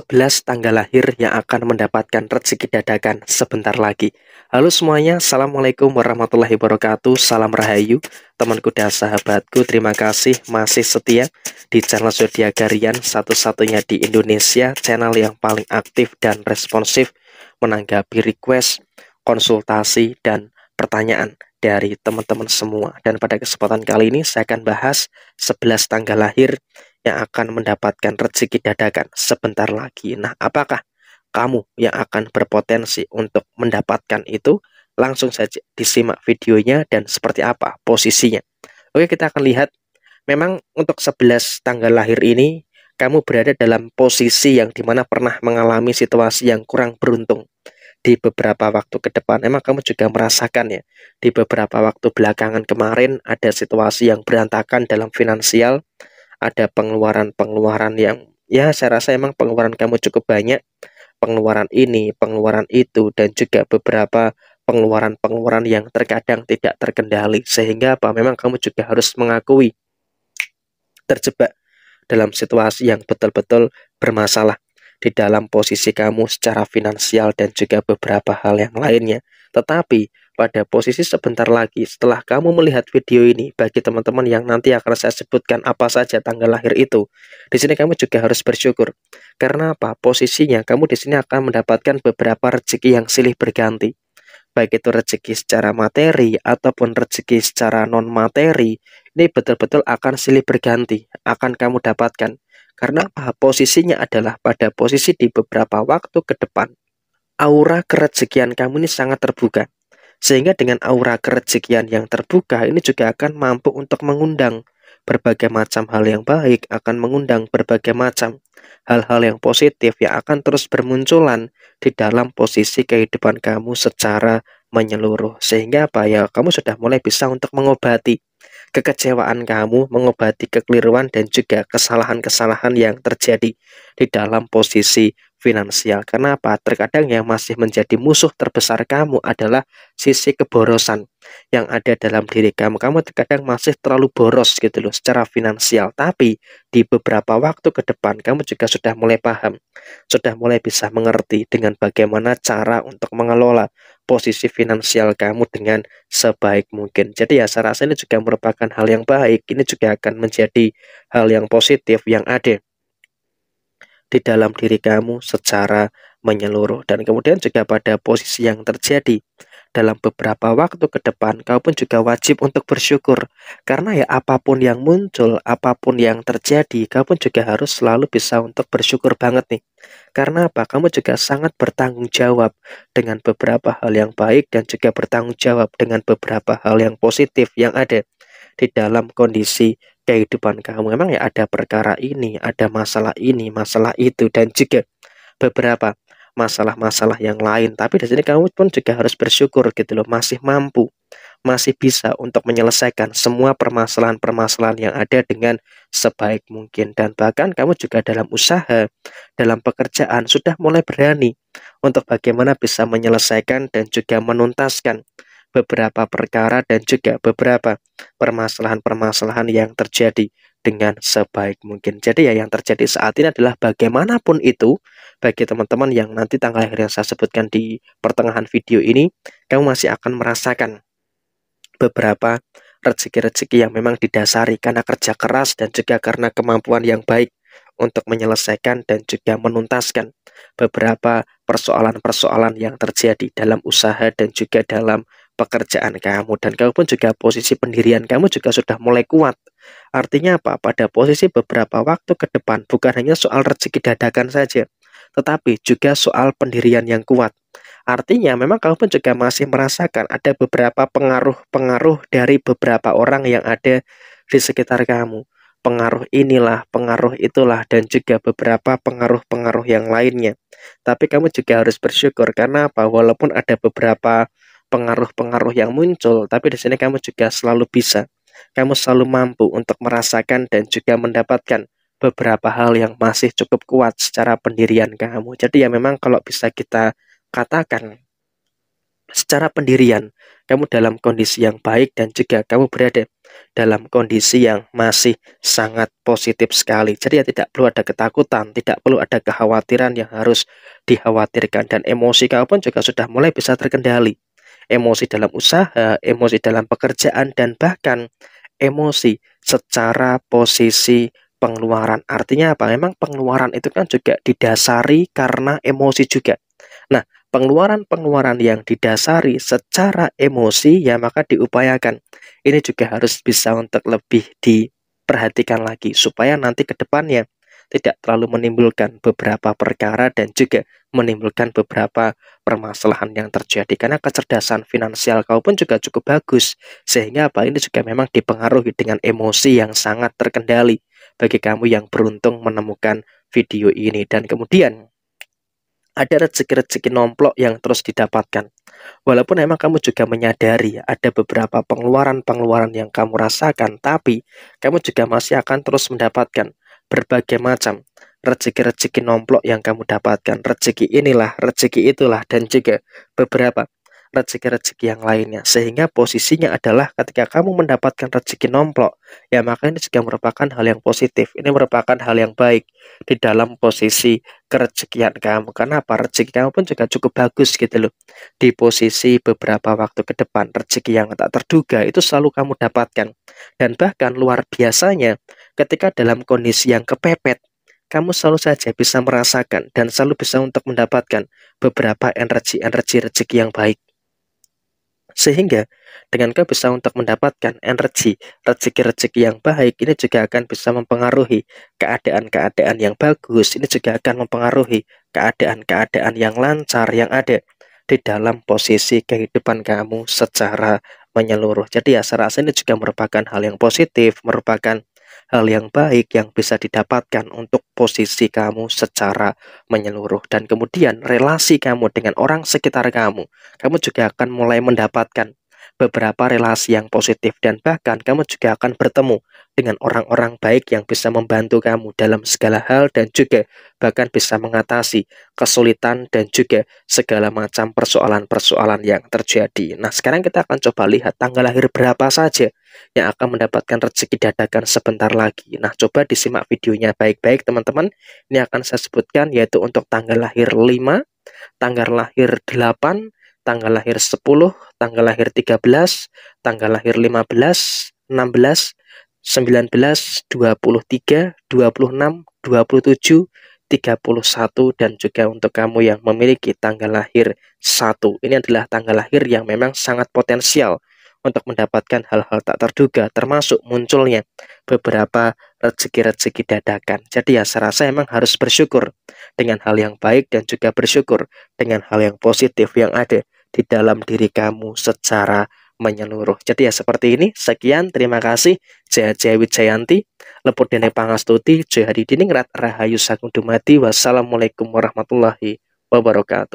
11 tanggal lahir yang akan mendapatkan rezeki dadakan sebentar lagi. Halo semuanya, Assalamualaikum warahmatullahi wabarakatuh, salam rahayu, temanku dan sahabatku, terima kasih masih setia di channel Zodiac Garian, satu-satunya di Indonesia, channel yang paling aktif dan responsif menanggapi request, konsultasi, dan pertanyaan dari teman-teman semua. Dan pada kesempatan kali ini saya akan bahas 11 tanggal lahir yang akan mendapatkan rezeki dadakan sebentar lagi. Nah, apakah kamu yang akan berpotensi untuk mendapatkan itu? Langsung saja disimak videonya dan seperti apa posisinya. Oke, kita akan lihat. Memang untuk 11 tanggal lahir ini, kamu berada dalam posisi yang dimana pernah mengalami situasi yang kurang beruntung di beberapa waktu ke depan. Emang kamu juga merasakan ya, di beberapa waktu belakangan kemarin ada situasi yang berantakan dalam finansial, ada pengeluaran-pengeluaran yang ya saya rasa emang pengeluaran kamu cukup banyak pengeluaran ini, pengeluaran itu, dan juga beberapa pengeluaran-pengeluaran yang terkadang tidak terkendali. Sehingga apa? Memang kamu juga harus mengakui terjebak dalam situasi yang betul-betul bermasalah di dalam posisi kamu secara finansial dan juga beberapa hal yang lainnya. Tetapi pada posisi sebentar lagi setelah kamu melihat video ini bagi teman-teman yang nanti akan saya sebutkan apa saja tanggal lahir itu. Di sini kamu juga harus bersyukur. Karena apa? Posisinya kamu di sini akan mendapatkan beberapa rezeki yang silih berganti. Baik itu rezeki secara materi ataupun rezeki secara non materi, ini betul-betul akan silih berganti, akan kamu dapatkan. Karena apa? Posisinya adalah pada posisi di beberapa waktu ke depan. Aura kerezekian kamu ini sangat terbuka sehingga dengan aura kerejekian yang terbuka ini juga akan mampu untuk mengundang berbagai macam hal yang baik, akan mengundang berbagai macam hal-hal yang positif yang akan terus bermunculan di dalam posisi kehidupan kamu secara menyeluruh. Sehingga apa ya, kamu sudah mulai bisa untuk mengobati kekecewaan kamu, mengobati kekeliruan dan juga kesalahan-kesalahan yang terjadi di dalam posisi finansial. Karena apa? Terkadang yang masih menjadi musuh terbesar kamu adalah sisi keborosan yang ada dalam diri kamu. Kamu terkadang masih terlalu boros gitu loh secara finansial. Tapi di beberapa waktu ke depan kamu juga sudah mulai paham, sudah mulai bisa mengerti dengan bagaimana cara untuk mengelola posisi finansial kamu dengan sebaik mungkin. Jadi ya saya rasa ini juga merupakan hal yang baik. Ini juga akan menjadi hal yang positif yang ada di dalam diri kamu secara menyeluruh dan kemudian juga pada posisi yang terjadi dalam beberapa waktu ke depan kau pun juga wajib untuk bersyukur karena ya apapun yang muncul apapun yang terjadi kau pun juga harus selalu bisa untuk bersyukur banget nih karena apa kamu juga sangat bertanggung jawab dengan beberapa hal yang baik dan juga bertanggung jawab dengan beberapa hal yang positif yang ada di dalam kondisi kehidupan kamu. Memang ya ada perkara ini, ada masalah ini, masalah itu, dan juga beberapa masalah-masalah yang lain. Tapi di sini kamu pun juga harus bersyukur gitu loh, masih mampu, masih bisa untuk menyelesaikan semua permasalahan-permasalahan yang ada dengan sebaik mungkin. Dan bahkan kamu juga dalam usaha, dalam pekerjaan sudah mulai berani untuk bagaimana bisa menyelesaikan dan juga menuntaskan beberapa perkara dan juga beberapa permasalahan-permasalahan yang terjadi dengan sebaik mungkin. Jadi ya yang terjadi saat ini adalah bagaimanapun itu bagi teman-teman yang nanti tanggal yang saya sebutkan di pertengahan video ini, kamu masih akan merasakan beberapa rezeki-rezeki yang memang didasari karena kerja keras dan juga karena kemampuan yang baik untuk menyelesaikan dan juga menuntaskan beberapa persoalan-persoalan yang terjadi dalam usaha dan juga dalam pekerjaan kamu dan kamu pun juga posisi pendirian kamu juga sudah mulai kuat. Artinya apa? Pada posisi beberapa waktu ke depan bukan hanya soal rezeki dadakan saja, tetapi juga soal pendirian yang kuat. Artinya memang kamu pun juga masih merasakan ada beberapa pengaruh-pengaruh dari beberapa orang yang ada di sekitar kamu. Pengaruh inilah, pengaruh itulah, dan juga beberapa pengaruh-pengaruh yang lainnya. Tapi kamu juga harus bersyukur karena apa? Walaupun ada beberapa pengaruh-pengaruh yang muncul, tapi di sini kamu juga selalu bisa. Kamu selalu mampu untuk merasakan dan juga mendapatkan beberapa hal yang masih cukup kuat secara pendirian kamu. Jadi ya memang kalau bisa kita katakan secara pendirian kamu dalam kondisi yang baik dan juga kamu berada dalam kondisi yang masih sangat positif sekali. Jadi ya tidak perlu ada ketakutan, tidak perlu ada kekhawatiran yang harus dikhawatirkan dan emosi kamu pun juga sudah mulai bisa terkendali emosi dalam usaha, emosi dalam pekerjaan, dan bahkan emosi secara posisi pengeluaran. Artinya apa? Memang pengeluaran itu kan juga didasari karena emosi juga. Nah, pengeluaran-pengeluaran yang didasari secara emosi ya maka diupayakan. Ini juga harus bisa untuk lebih diperhatikan lagi supaya nanti ke depannya tidak terlalu menimbulkan beberapa perkara dan juga menimbulkan beberapa permasalahan yang terjadi karena kecerdasan finansial kau pun juga cukup bagus sehingga apa ini juga memang dipengaruhi dengan emosi yang sangat terkendali bagi kamu yang beruntung menemukan video ini dan kemudian ada rezeki-rezeki nomplok yang terus didapatkan. Walaupun memang kamu juga menyadari ada beberapa pengeluaran-pengeluaran yang kamu rasakan, tapi kamu juga masih akan terus mendapatkan berbagai macam rezeki-rezeki nomplok yang kamu dapatkan. Rezeki inilah, rezeki itulah, dan juga beberapa rezeki-rezeki yang lainnya. Sehingga posisinya adalah ketika kamu mendapatkan rezeki nomplok, ya maka ini juga merupakan hal yang positif. Ini merupakan hal yang baik di dalam posisi kerezekian kamu. Karena apa? Rezeki kamu pun juga cukup bagus gitu loh. Di posisi beberapa waktu ke depan, rezeki yang tak terduga itu selalu kamu dapatkan. Dan bahkan luar biasanya ketika dalam kondisi yang kepepet, kamu selalu saja bisa merasakan dan selalu bisa untuk mendapatkan beberapa energi-energi rezeki yang baik. Sehingga dengan kau bisa untuk mendapatkan energi, rezeki-rezeki yang baik, ini juga akan bisa mempengaruhi keadaan-keadaan yang bagus, ini juga akan mempengaruhi keadaan-keadaan yang lancar yang ada di dalam posisi kehidupan kamu secara menyeluruh. Jadi ya saya rasa ini juga merupakan hal yang positif, merupakan hal yang baik yang bisa didapatkan untuk posisi kamu secara menyeluruh dan kemudian relasi kamu dengan orang sekitar kamu kamu juga akan mulai mendapatkan beberapa relasi yang positif dan bahkan kamu juga akan bertemu dengan orang-orang baik yang bisa membantu kamu dalam segala hal dan juga bahkan bisa mengatasi kesulitan dan juga segala macam persoalan-persoalan yang terjadi. Nah, sekarang kita akan coba lihat tanggal lahir berapa saja yang akan mendapatkan rezeki dadakan sebentar lagi. Nah, coba disimak videonya baik-baik teman-teman. Ini akan saya sebutkan yaitu untuk tanggal lahir 5, tanggal lahir 8, tanggal lahir 10, tanggal lahir 13, tanggal lahir 15, 16, 19, 23, 26, 27, 31 dan juga untuk kamu yang memiliki tanggal lahir 1. Ini adalah tanggal lahir yang memang sangat potensial untuk mendapatkan hal-hal tak terduga termasuk munculnya beberapa rezeki-rezeki dadakan. Jadi ya saya rasa emang harus bersyukur dengan hal yang baik dan juga bersyukur dengan hal yang positif yang ada di dalam diri kamu secara menyeluruh. Jadi ya seperti ini. Sekian, terima kasih. Jaya Jaya Wijayanti, Leput Dene Pangastuti, Jaya Diningrat, Rahayu Sakundumati. Wassalamualaikum warahmatullahi wabarakatuh.